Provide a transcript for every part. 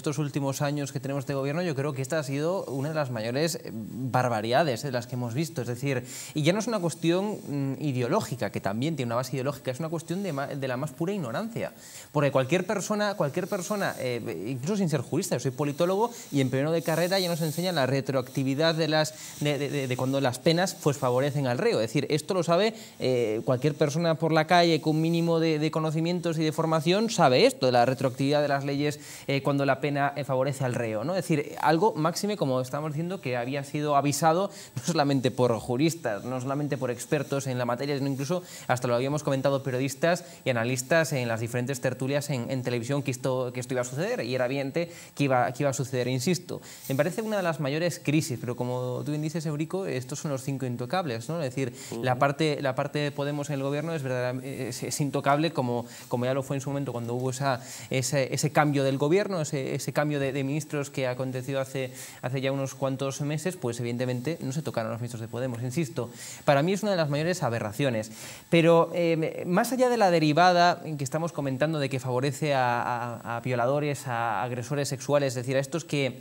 estos últimos años que tenemos de este gobierno, yo creo que esta ha sido una de las mayores eh, barbaridades de eh, las que hemos visto. Es decir, y ya no es una cuestión mm, ideológica, que también tiene una base ideológica, es una cuestión de, de la más pura ignorancia. Porque cualquier persona, cualquier persona eh, incluso sin ser jurista, yo soy politólogo y en pleno de carrera ya nos enseñan la retroactividad de, las, de, cuando las penas pues, favorecen al reo. Es decir, esto lo sabe cualquier persona por la calle con mínimo de, conocimientos y de formación, sabe esto, de la retroactividad de las leyes cuando la pena favorece al reo. ¿no? Es decir, algo máxime, como estamos diciendo, que había sido avisado no solamente por juristas, no solamente por expertos en la materia, sino incluso, hasta lo habíamos comentado, periodistas y analistas en las diferentes tertulias en, televisión que esto, que esto iba a suceder y era evidente que iba, que iba a suceder, insisto. Me parece una de las mayores crisis, pero como tú bien dices, Eurico, estos son los cinco intocables. ¿no? Es decir, la, parte, la parte de Podemos en el gobierno es, verdad, intocable como, como ya lo fue en su momento cuando hubo esa, ese, ese cambio del gobierno, ese ese cambio de, ministros que ha hace, hace ya unos cuantos meses, pues evidentemente no se tocaron los ministros de Podemos. Insisto, para mí es una de las mayores aberraciones. Pero eh, más allá de la derivada que estamos comentando de que favorece a violadores, a agresores sexuales, es decir, a estos que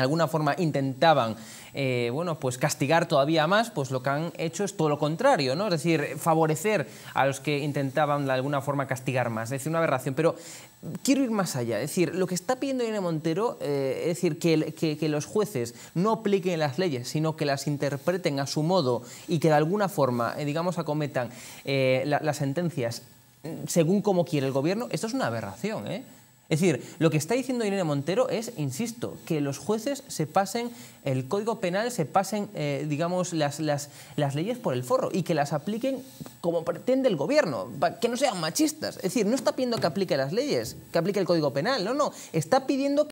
alguna forma intentaban eh, bueno, pues castigar todavía más, pues lo que han hecho es todo lo contrario, ¿no? es decir, favorecer a los que intentaban de alguna forma castigar más, es decir, una aberración. Pero quiero ir más allá, es decir, lo que está pidiendo Irene Montero, eh, es decir, que, los jueces no apliquen las leyes, sino que las interpreten a su modo y que de alguna forma, eh, digamos, acometan las sentencias mm, según como quiere el gobierno, esto es una aberración, ¿eh? Es decir, lo que está diciendo Irene Montero es, insisto, que los jueces se pasen el código penal, se pasen, eh, digamos, las, las, las, leyes por el forro y que las apliquen como pretende el gobierno, que no sean machistas. Es decir, no está pidiendo que aplique las leyes, que aplique el código penal, no, no, está pidiendo